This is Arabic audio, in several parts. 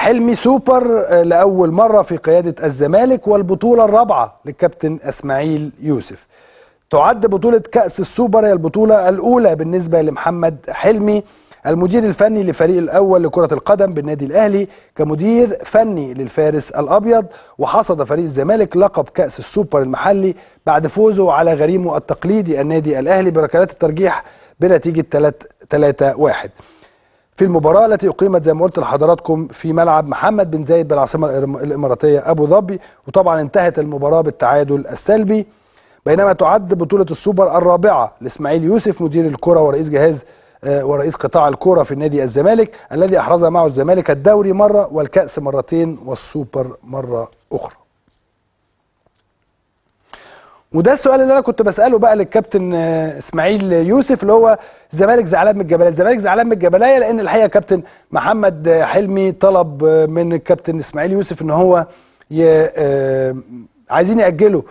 حلمي سوبر آه، لأول مرة في قيادة الزمالك والبطولة الرابعة للكابتن أسماعيل يوسف تعد بطولة كأس السوبر هي البطولة الأولى بالنسبة لمحمد حلمي المدير الفني لفريق الأول لكرة القدم بالنادي الأهلي كمدير فني للفارس الأبيض وحصد فريق الزمالك لقب كأس السوبر المحلي بعد فوزه على غريمه التقليدي النادي الأهلي بركلات الترجيح بنتيجة 3-1 في المباراة التي أقيمت زي ما قلت لحضراتكم في ملعب محمد بن زايد بالعاصمة الإماراتية أبو ظبي وطبعا انتهت المباراة بالتعادل السلبي بينما تعد بطولة السوبر الرابعة لإسماعيل يوسف مدير الكرة ورئيس جهاز آه، ورئيس قطاع الكرة في نادي الزمالك الذي أحرز معه الزمالك الدوري مرة والكأس مرتين والسوبر مرة أخرى وده السؤال اللي انا كنت بساله بقى للكابتن آه، اسماعيل يوسف اللي هو الزمالك زعلان من الجبلايه الزمالك زعلان من الجبلايه لان الحقيقه كابتن محمد حلمي طلب آه، من الكابتن اسماعيل يوسف ان هو ي... آه، عايزين ياجلوا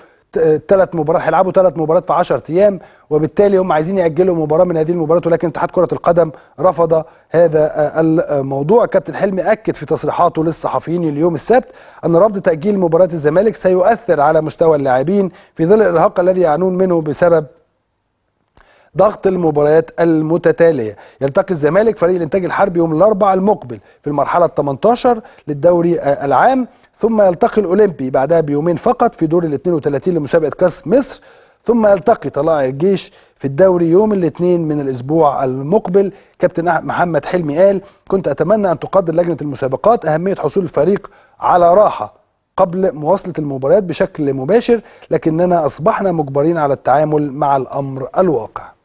ثلاث مباريات هيلعبوا ثلاث مباريات في 10 ايام وبالتالي هم عايزين ياجلوا مباراه من هذه المباريات ولكن اتحاد كره القدم رفض هذا آه، الموضوع كابتن حلمي اكد في تصريحاته للصحفيين اليوم السبت ان رفض تاجيل مباراه الزمالك سيؤثر على مستوى اللاعبين في ظل الارهاق الذي يعانون منه بسبب ضغط المباريات المتتاليه يلتقي الزمالك فريق الانتاج الحربي يوم الاربعاء المقبل في المرحله ال 18 للدوري العام ثم يلتقي الاولمبي بعدها بيومين فقط في دور ال 32 لمسابقه كاس مصر ثم يلتقي طلائع الجيش في الدوري يوم الاثنين من الاسبوع المقبل كابتن محمد حلمي قال كنت اتمنى ان تقدر لجنه المسابقات اهميه حصول الفريق على راحه قبل مواصله المباريات بشكل مباشر لكننا اصبحنا مجبرين على التعامل مع الامر الواقع